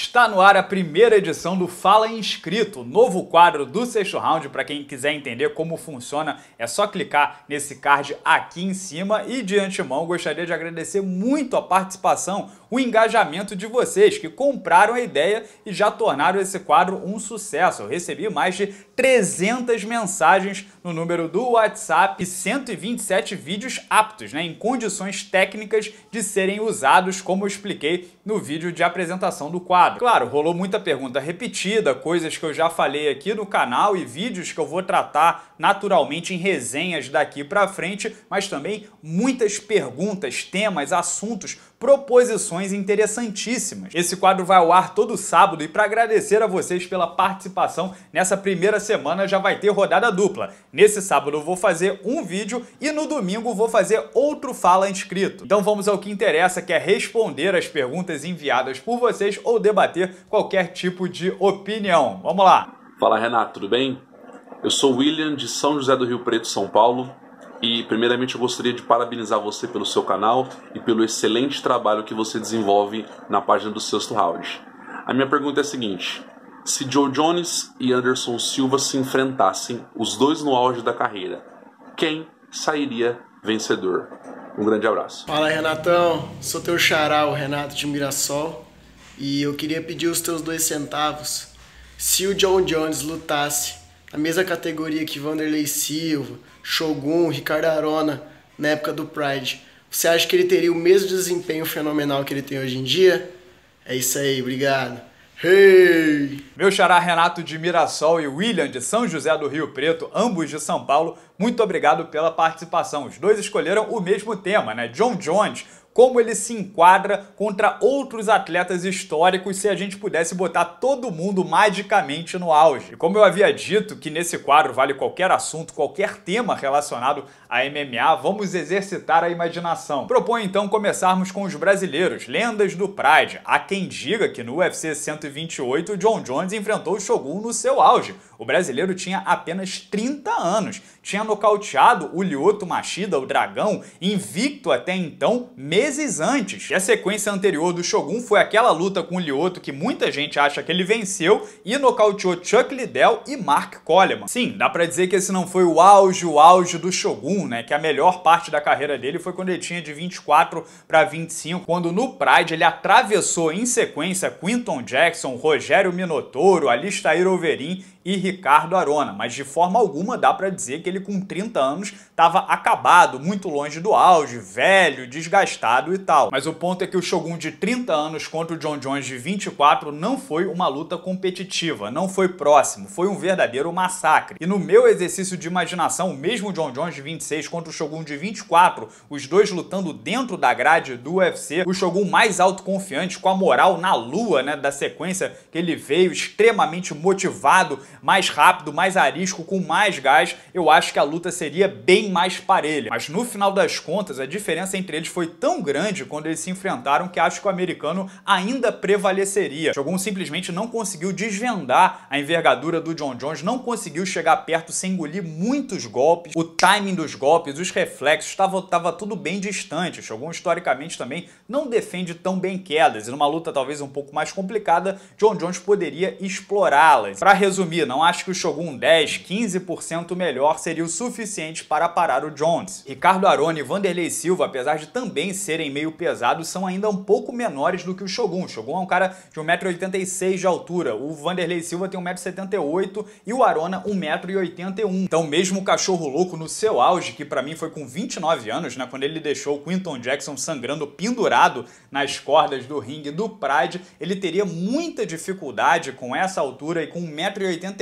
Está no ar a primeira edição do Fala Inscrito, novo quadro do sexto round. Para quem quiser entender como funciona, é só clicar nesse card aqui em cima. E de antemão, gostaria de agradecer muito a participação, o engajamento de vocês que compraram a ideia e já tornaram esse quadro um sucesso. Eu recebi mais de 300 mensagens no número do WhatsApp e 127 vídeos aptos, né, em condições técnicas de serem usados, como eu expliquei no vídeo de apresentação do quadro sabe? Claro, rolou muita pergunta repetida, coisas que eu já falei aqui no canal e vídeos que eu vou tratar naturalmente em resenhas daqui para frente, mas também muitas perguntas, temas, assuntos proposições interessantíssimas. Esse quadro vai ao ar todo sábado e para agradecer a vocês pela participação nessa primeira semana já vai ter rodada dupla. Nesse sábado eu vou fazer um vídeo e no domingo vou fazer outro fala inscrito. Então vamos ao que interessa, que é responder as perguntas enviadas por vocês ou debater qualquer tipo de opinião. Vamos lá. Fala Renato, tudo bem? Eu sou William de São José do Rio Preto, São Paulo. E primeiramente eu gostaria de parabenizar você pelo seu canal e pelo excelente trabalho que você desenvolve na página do Sexto Round. A minha pergunta é a seguinte: se Joe Jones e Anderson Silva se enfrentassem, os dois no auge da carreira, quem sairia vencedor? Um grande abraço. Fala Renatão, sou teu xará, o Renato de Mirassol, e eu queria pedir os teus dois centavos. Se o John Jones lutasse a mesma categoria que Vanderlei Silva, Shogun, Ricardo Arona na época do Pride, você acha que ele teria o mesmo desempenho fenomenal que ele tem hoje em dia? É isso aí, obrigado. Hey! Meu xará Renato de Mirassol e William de São José do Rio Preto, ambos de São Paulo, muito obrigado pela participação. Os dois escolheram o mesmo tema, né? John Jones, como ele se enquadra contra outros atletas históricos se a gente pudesse botar todo mundo magicamente no auge. E como eu havia dito que nesse quadro vale qualquer assunto, qualquer tema relacionado a MMA, vamos exercitar a imaginação. Propõe então começarmos com os brasileiros, lendas do Pride. Há quem diga que no UFC 128 John Jones enfrentou o Shogun no seu auge. O brasileiro tinha apenas 30 anos, tinha nocauteado o Lyoto Machida, o dragão, invicto até então, meses antes. E a sequência anterior do Shogun foi aquela luta com o Lyoto que muita gente acha que ele venceu e nocauteou Chuck Liddell e Mark Coleman. Sim, dá pra dizer que esse não foi o auge, o auge do Shogun, Moon, né? Que a melhor parte da carreira dele foi quando ele tinha de 24 para 25, quando no Pride ele atravessou em sequência Quinton Jackson, Rogério Minotouro, Alistair Overeem e Ricardo Arona, mas de forma alguma dá para dizer que ele com 30 anos estava acabado, muito longe do auge, velho, desgastado e tal. Mas o ponto é que o Shogun de 30 anos contra o John Jones de 24 não foi uma luta competitiva, não foi próximo, foi um verdadeiro massacre. E no meu exercício de imaginação, mesmo John Jones de 26 contra o Shogun de 24, os dois lutando dentro da grade do UFC, o Shogun mais autoconfiante, com a moral na lua, né, da sequência que ele veio, extremamente motivado mais rápido, mais arisco, com mais gás, eu acho que a luta seria bem mais parelha. Mas no final das contas, a diferença entre eles foi tão grande quando eles se enfrentaram que acho que o americano ainda prevaleceria. Shogun simplesmente não conseguiu desvendar a envergadura do John Jones, não conseguiu chegar perto sem engolir muitos golpes, o timing dos golpes, os reflexos, estava tudo bem distante. Shogun historicamente também não defende tão bem quedas, e numa luta talvez um pouco mais complicada, John Jones poderia explorá-las. Para resumir, não não acho que o Shogun 10, 15% melhor seria o suficiente para parar o Jones. Ricardo Arona e Vanderlei Silva, apesar de também serem meio pesados, são ainda um pouco menores do que o Shogun. O Shogun é um cara de 1,86m de altura, o Vanderlei Silva tem 1,78m e o Arona 1,81m. Então mesmo o Cachorro Louco no seu auge, que para mim foi com 29 anos, né, quando ele deixou o Quinton Jackson sangrando pendurado nas cordas do ringue do Pride, ele teria muita dificuldade com essa altura e com 1,80m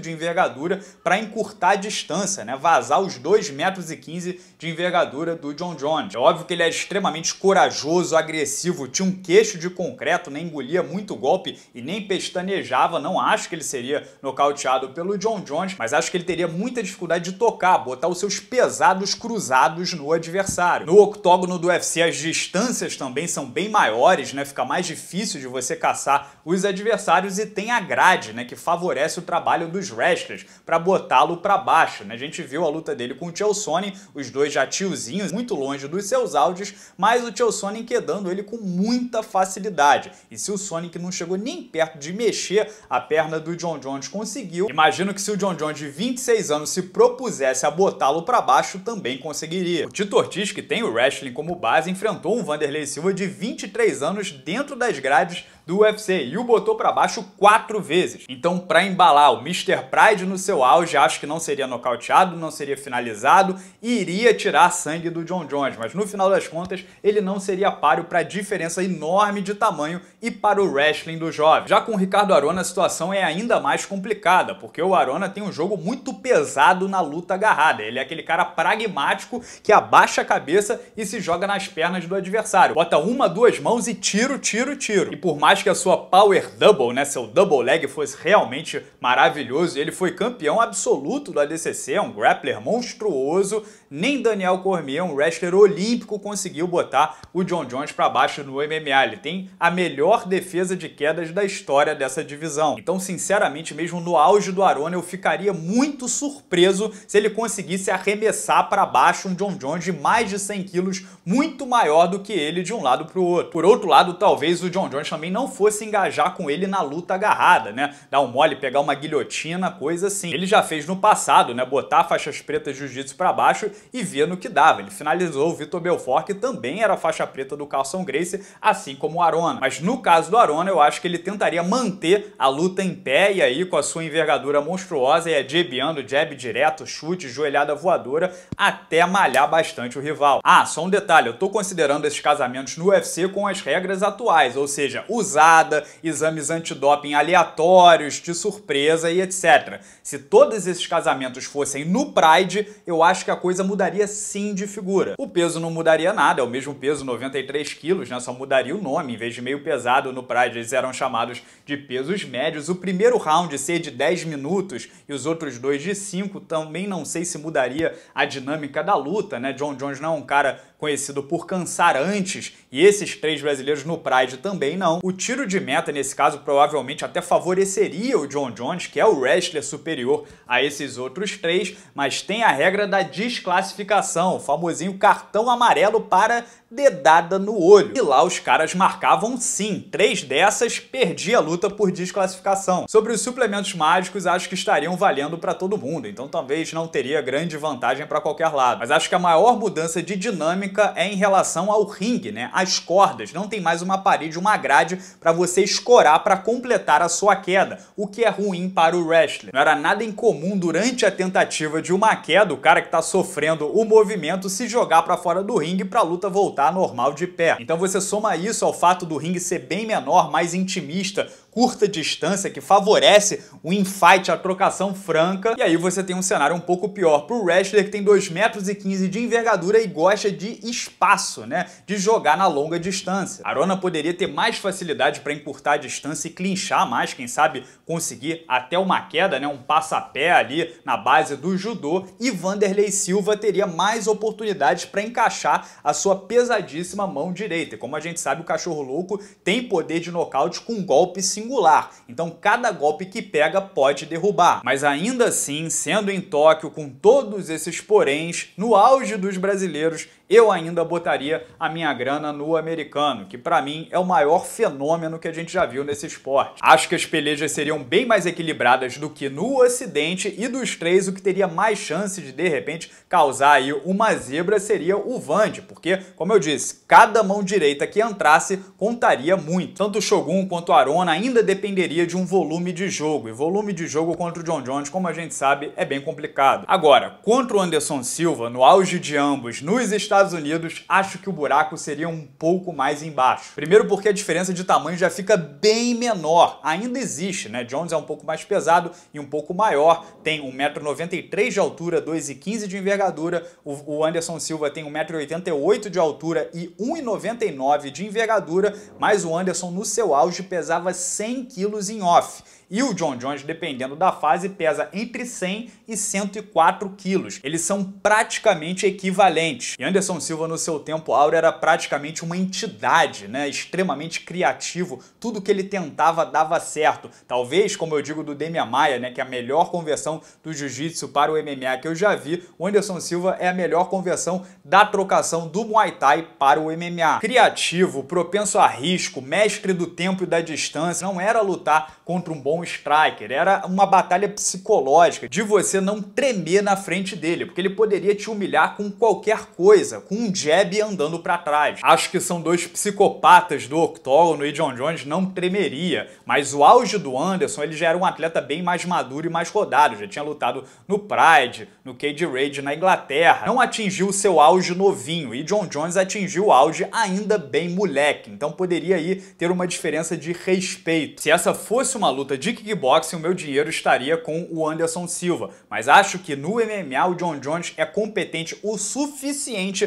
de envergadura para encurtar a distância, né? vazar os 2,15 metros de envergadura do John Jones. É óbvio que ele é extremamente corajoso, agressivo, tinha um queixo de concreto, né? engolia muito golpe e nem pestanejava, não acho que ele seria nocauteado pelo John Jones, mas acho que ele teria muita dificuldade de tocar, botar os seus pesados cruzados no adversário. No octógono do UFC as distâncias também são bem maiores, né? fica mais difícil de você caçar os adversários e tem a grade, né, que favorece o trabalho trabalho dos wrestlers para botá-lo para baixo. Né? A gente viu a luta dele com o Tio Sony, os dois já tiozinhos, muito longe dos seus áudios, mas o Tio Sony quedando ele com muita facilidade. E se o Sonic não chegou nem perto de mexer, a perna do John Jones conseguiu. Imagino que se o John Jones de 26 anos se propusesse a botá-lo para baixo, também conseguiria. O Tito Ortiz, que tem o wrestling como base, enfrentou um Vanderlei Silva de 23 anos dentro das grades do UFC e o botou para baixo quatro vezes. Então, para embalar o Mr. Pride no seu auge, acho que não seria nocauteado, não seria finalizado e iria tirar sangue do John Jones, mas no final das contas, ele não seria páreo para a diferença enorme de tamanho e para o wrestling do jovem. Já com o Ricardo Arona, a situação é ainda mais complicada, porque o Arona tem um jogo muito pesado na luta agarrada. Ele é aquele cara pragmático que abaixa a cabeça e se joga nas pernas do adversário. Bota uma, duas mãos e tiro, tiro, tiro. E por mais que a sua power double, né, seu double leg fosse realmente maravilhoso, ele foi campeão absoluto do ADCC, é um grappler monstruoso, nem Daniel Cormier, um wrestler olímpico, conseguiu botar o John Jones para baixo no MMA. Ele tem a melhor defesa de quedas da história dessa divisão. Então, sinceramente, mesmo no auge do Arona, eu ficaria muito surpreso se ele conseguisse arremessar para baixo um John Jones de mais de 100 quilos, muito maior do que ele de um lado para o outro. Por outro lado, talvez o John Jones também não não fosse engajar com ele na luta agarrada, né? Dar um mole, pegar uma guilhotina, coisa assim. Ele já fez no passado, né? Botar faixas pretas jiu-jitsu para baixo e ver no que dava. Ele finalizou o Vitor Belfort, que também era faixa preta do Carlson Gracie, assim como o Arona. Mas no caso do Arona, eu acho que ele tentaria manter a luta em pé e aí com a sua envergadura monstruosa, a é jebiando, jab direto, chute, joelhada voadora, até malhar bastante o rival. Ah, só um detalhe, eu tô considerando esses casamentos no UFC com as regras atuais, ou seja, os cruzada, exames antidoping aleatórios, de surpresa e etc. Se todos esses casamentos fossem no Pride, eu acho que a coisa mudaria sim de figura. O peso não mudaria nada, é o mesmo peso, 93 quilos, né? Só mudaria o nome. Em vez de meio pesado no Pride, eles eram chamados de pesos médios. O primeiro round ser de 10 minutos e os outros dois de 5, também não sei se mudaria a dinâmica da luta, né? John Jones não é um cara conhecido por cansar antes, e esses três brasileiros no Pride também não, o tiro de meta nesse caso provavelmente até favoreceria o John Jones, que é o wrestler superior a esses outros três, mas tem a regra da desclassificação, o famosinho cartão amarelo para dedada no olho. E lá os caras marcavam sim, três dessas perdia a luta por desclassificação. Sobre os suplementos mágicos, acho que estariam valendo para todo mundo, então talvez não teria grande vantagem para qualquer lado. Mas acho que a maior mudança de dinâmica é em relação ao ringue, né? As cordas, não tem mais uma parede, uma grade para você escorar para completar a sua queda, o que é ruim para o wrestler. Não era nada incomum durante a tentativa de uma queda, o cara que está sofrendo o movimento se jogar para fora do ringue para luta voltar lutar tá normal de pé. Então você soma isso ao fato do ringue ser bem menor, mais intimista, curta distância que favorece o infight, a trocação franca. E aí você tem um cenário um pouco pior para o wrestler que tem 2,15 metros e de envergadura e gosta de espaço, né? De jogar na longa distância. Arona poderia ter mais facilidade para encurtar a distância e clinchar mais, quem sabe conseguir até uma queda, né? Um passapé ali na base do judô. E Vanderlei Silva teria mais oportunidades para encaixar a sua pesadíssima mão direita. E como a gente sabe, o cachorro louco tem poder de nocaute com golpes singular, então cada golpe que pega pode derrubar. Mas ainda assim, sendo em Tóquio, com todos esses poréns, no auge dos brasileiros, eu ainda botaria a minha grana no americano, que para mim é o maior fenômeno que a gente já viu nesse esporte. Acho que as pelejas seriam bem mais equilibradas do que no ocidente e dos três o que teria mais chance de de repente causar aí uma zebra seria o Vande, porque como eu disse, cada mão direita que entrasse contaria muito. Tanto o Shogun quanto o Arona ainda dependeria de um volume de jogo, e volume de jogo contra o John Jones, como a gente sabe, é bem complicado. Agora, contra o Anderson Silva, no auge de ambos nos Estados Estados Unidos, acho que o buraco seria um pouco mais embaixo. Primeiro porque a diferença de tamanho já fica bem menor, ainda existe, né? Jones é um pouco mais pesado e um pouco maior, tem 1,93m de altura, 2,15m de envergadura, o Anderson Silva tem 1,88m de altura e 1,99m de envergadura, mas o Anderson no seu auge pesava 100kg em off. E o John Jones, dependendo da fase, pesa entre 100 e 104 quilos. Eles são praticamente equivalentes. E Anderson Anderson Silva, no seu tempo áureo, era praticamente uma entidade, né? extremamente criativo. Tudo que ele tentava dava certo. Talvez, como eu digo do Demian Maia, né? que é a melhor conversão do jiu-jitsu para o MMA que eu já vi, o Anderson Silva é a melhor conversão da trocação do Muay Thai para o MMA. Criativo, propenso a risco, mestre do tempo e da distância, não era lutar contra um bom striker, era uma batalha psicológica de você não tremer na frente dele, porque ele poderia te humilhar com qualquer coisa com um jab andando para trás. Acho que são dois psicopatas do octógono e John Jones não tremeria, mas o auge do Anderson ele já era um atleta bem mais maduro e mais rodado, já tinha lutado no Pride, no Cage Rage na Inglaterra. Não atingiu o seu auge novinho e John Jones atingiu o auge ainda bem moleque, então poderia aí ter uma diferença de respeito. Se essa fosse uma luta de kickboxing, o meu dinheiro estaria com o Anderson Silva, mas acho que no MMA o John Jones é competente o suficiente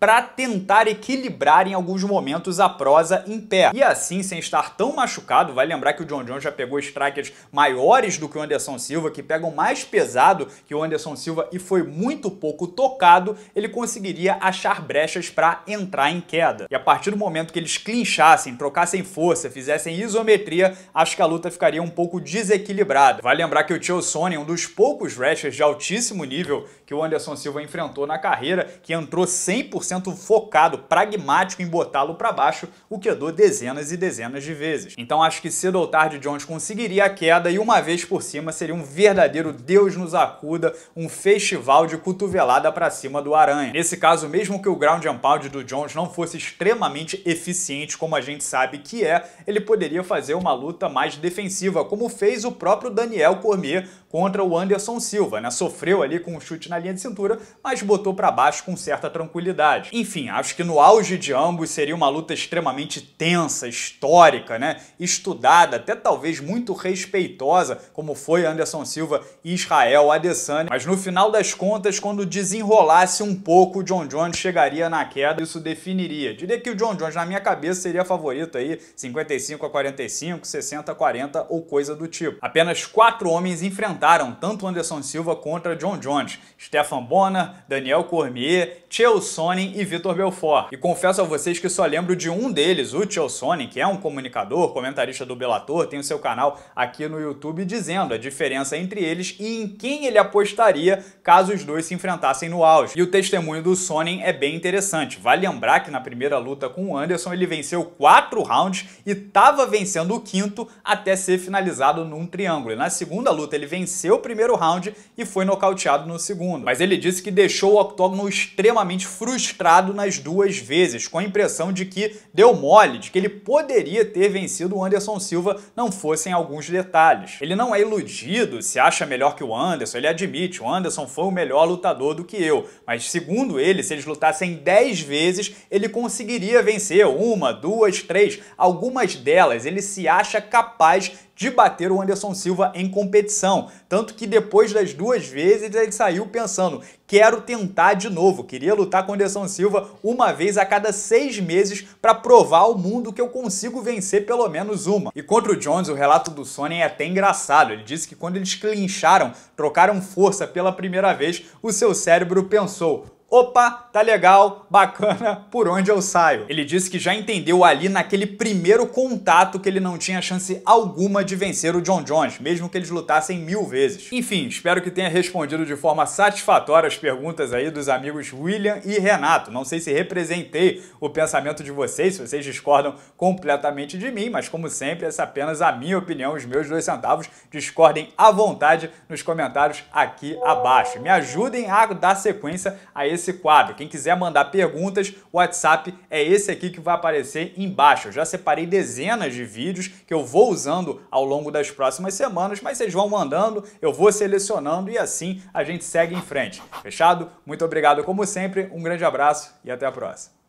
para tentar equilibrar em alguns momentos a prosa em pé. E assim, sem estar tão machucado, vai lembrar que o John Jones já pegou strikers maiores do que o Anderson Silva, que pegam mais pesado que o Anderson Silva e foi muito pouco tocado, ele conseguiria achar brechas para entrar em queda. E a partir do momento que eles clinchassem, trocassem força, fizessem isometria, acho que a luta ficaria um pouco desequilibrada. Vai lembrar que o Tio Sony, um dos poucos wrestlers de altíssimo nível que o Anderson Silva enfrentou na carreira, que entrou 100% 100% focado, pragmático em botá-lo para baixo, o que dou dezenas e dezenas de vezes. Então acho que cedo ou tarde Jones conseguiria a queda e uma vez por cima seria um verdadeiro Deus nos acuda, um festival de cotovelada para cima do Aranha. Nesse caso, mesmo que o ground and pound do Jones não fosse extremamente eficiente como a gente sabe que é, ele poderia fazer uma luta mais defensiva, como fez o próprio Daniel Cormier contra o Anderson Silva, né? Sofreu ali com um chute na linha de cintura, mas botou para baixo com certa tranquilidade. Enfim, acho que no auge de ambos seria uma luta extremamente tensa, histórica, né? Estudada, até talvez muito respeitosa, como foi Anderson Silva e Israel Adesanya. Mas no final das contas, quando desenrolasse um pouco, o John Jones chegaria na queda, isso definiria. Diria que o John Jones, na minha cabeça, seria favorito aí 55 a 45, 60 a 40 ou coisa do tipo. Apenas quatro homens enfrentaram tanto Anderson Silva contra John Jones: Stefan Bonner, Daniel Cormier, Chael Sonnen e Vitor Belfort. E confesso a vocês que só lembro de um deles, o Chelsone, que é um comunicador, comentarista do Belator, tem o seu canal aqui no YouTube dizendo a diferença entre eles e em quem ele apostaria caso os dois se enfrentassem no auge. E o testemunho do Sonnen é bem interessante. Vale lembrar que na primeira luta com o Anderson ele venceu quatro rounds e estava vencendo o quinto até ser finalizado num triângulo. E na segunda luta ele venceu o primeiro round e foi nocauteado no segundo. Mas ele disse que deixou o octógono extremamente frustrado mostrado nas duas vezes, com a impressão de que deu mole, de que ele poderia ter vencido o Anderson Silva, não fossem alguns detalhes. Ele não é iludido, se acha melhor que o Anderson, ele admite, o Anderson foi o melhor lutador do que eu, mas segundo ele, se eles lutassem 10 vezes, ele conseguiria vencer uma, duas, três, algumas delas ele se acha capaz de bater o Anderson Silva em competição. Tanto que depois das duas vezes ele saiu pensando: quero tentar de novo, queria lutar com o Anderson Silva uma vez a cada seis meses para provar ao mundo que eu consigo vencer pelo menos uma. E contra o Jones, o relato do Sonnen é até engraçado. Ele disse que quando eles clincharam, trocaram força pela primeira vez, o seu cérebro pensou: opa, tá legal, bacana, por onde eu saio? Ele disse que já entendeu ali naquele primeiro contato que ele não tinha chance alguma de vencer o John Jones, mesmo que eles lutassem mil vezes. Enfim, espero que tenha respondido de forma satisfatória as perguntas aí dos amigos William e Renato. Não sei se representei o pensamento de vocês, se vocês discordam completamente de mim, mas como sempre, essa é apenas a minha opinião, os meus dois centavos. Discordem à vontade nos comentários aqui abaixo. Me ajudem a dar sequência a esse esse quadro. Quem quiser mandar perguntas, o WhatsApp é esse aqui que vai aparecer embaixo. Eu já separei dezenas de vídeos que eu vou usando ao longo das próximas semanas, mas vocês vão mandando, eu vou selecionando e assim a gente segue em frente. Fechado? Muito obrigado como sempre, um grande abraço e até a próxima.